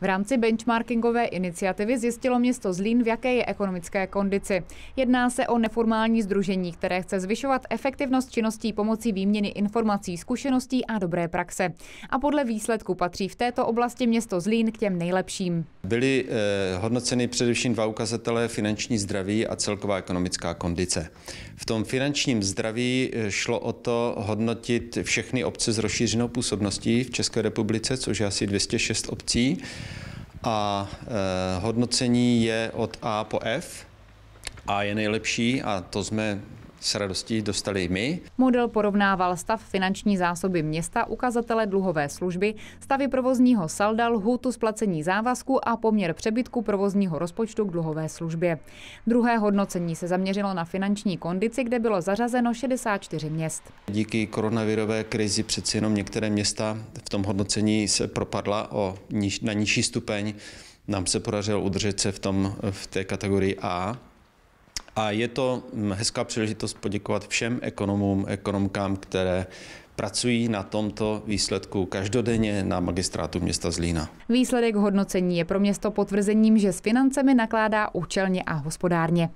V rámci benchmarkingové iniciativy zjistilo město Zlín, v jaké je ekonomické kondici. Jedná se o neformální združení, které chce zvyšovat efektivnost činností pomocí výměny informací, zkušeností a dobré praxe. A podle výsledku patří v této oblasti město Zlín k těm nejlepším. Byly eh, hodnoceny především dva ukazatele finanční zdraví a celková ekonomická kondice. V tom finančním zdraví eh, šlo o to hodnotit všechny obce s rozšířenou působností v České republice, což je asi 206 obcí a eh, hodnocení je od A po F. A je nejlepší, a to jsme s radostí dostali my. Model porovnával stav finanční zásoby města, ukazatele dluhové služby, stavy provozního salda, lhůtu splacení závazku a poměr přebytku provozního rozpočtu k dluhové službě. Druhé hodnocení se zaměřilo na finanční kondici, kde bylo zařazeno 64 měst. Díky koronavirové krizi přeci jenom některé města v tom hodnocení se propadla o, na nižší stupeň. Nám se podařilo udržet se v, tom, v té kategorii A, a je to hm, hezká příležitost poděkovat všem ekonomům, ekonomkám, které pracují na tomto výsledku každodenně na magistrátu města Zlína. Výsledek hodnocení je pro město potvrzením, že s financemi nakládá účelně a hospodárně.